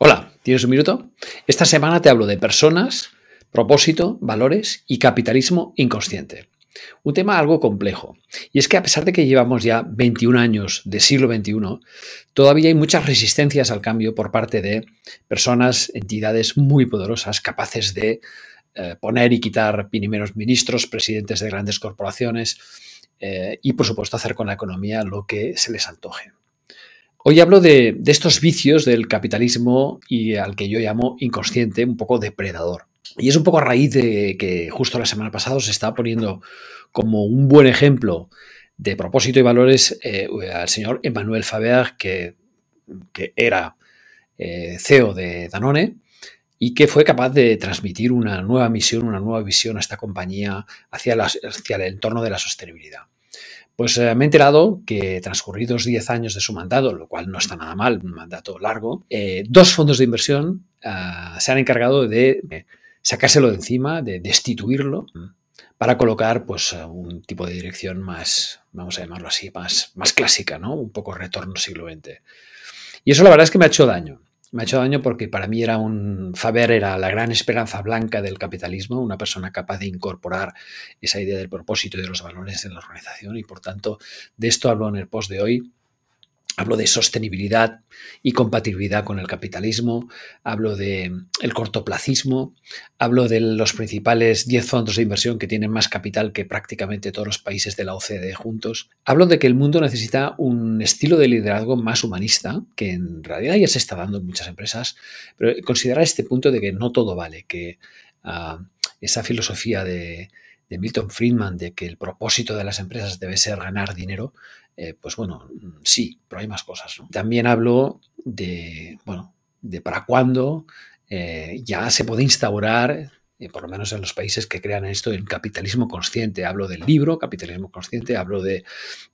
Hola, ¿tienes un minuto? Esta semana te hablo de personas, propósito, valores y capitalismo inconsciente. Un tema algo complejo. Y es que a pesar de que llevamos ya 21 años de siglo XXI, todavía hay muchas resistencias al cambio por parte de personas, entidades muy poderosas, capaces de eh, poner y quitar primeros ministros, presidentes de grandes corporaciones eh, y, por supuesto, hacer con la economía lo que se les antoje. Hoy hablo de, estos vicios del capitalismo y al que yo llamo inconsciente, un poco depredador. Y es un poco a raíz de que justo la semana pasada se estaba poniendo como un buen ejemplo de propósito y valores eh, al señor Emmanuel Faber, que, era eh, CEO de Danone y que fue capaz de transmitir una nueva misión, una nueva visión a esta compañía hacia el entorno de la sostenibilidad. Pues eh, me he enterado que transcurridos 10 años de su mandato, lo cual no está nada mal, un mandato largo, eh, dos fondos de inversión ah, se han encargado de eh, sacárselo de encima, de destituirlo, mm, para colocar pues, un tipo de dirección más, vamos a llamarlo así, más, más clásica, ¿no? un poco retorno siglo XX. Y eso la verdad es que me ha hecho daño me ha hecho daño porque para mí era un Faber era la gran esperanza blanca del capitalismo, una persona capaz de incorporar esa idea del propósito y de los valores en la organización y por tanto de esto hablo en el post de hoy Hablo de sostenibilidad y compatibilidad con el capitalismo, hablo del mm, el cortoplacismo, hablo de los principales 10 fondos de inversión que tienen más capital que prácticamente todos los países de la OCDE juntos. Hablo de que el mundo necesita un estilo de liderazgo más humanista, que en realidad ya se está dando en muchas empresas, pero eh, considerar este punto de que no todo vale, que ah, esa filosofía de de Milton Friedman de que el propósito de las empresas debe ser ganar dinero, eh, pues bueno, sí, pero hay más cosas. También hablo de, bueno, de para cuándo eh, ya se puede instaurar eh, por lo menos en los países que crean esto, el capitalismo consciente. Hablo del libro, capitalismo consciente, hablo de,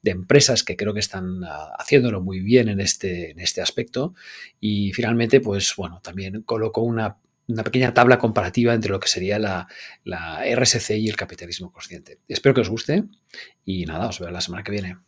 empresas que creo que están ah, haciéndolo muy bien en este, en este aspecto. Y finalmente, pues bueno, también coloco una una pequeña tabla comparativa entre lo que sería la, RSC y el capitalismo consciente. Espero que os guste y nada, os veo la semana que viene.